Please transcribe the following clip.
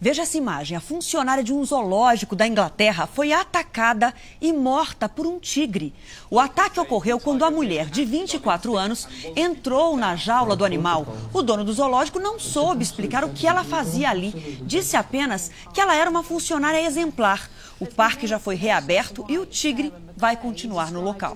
Veja essa imagem. A funcionária de um zoológico da Inglaterra foi atacada e morta por um tigre. O ataque ocorreu quando a mulher, de 24 anos, entrou na jaula do animal. O dono do zoológico não soube explicar o que ela fazia ali. Disse apenas que ela era uma funcionária exemplar. O parque já foi reaberto e o tigre vai continuar no local.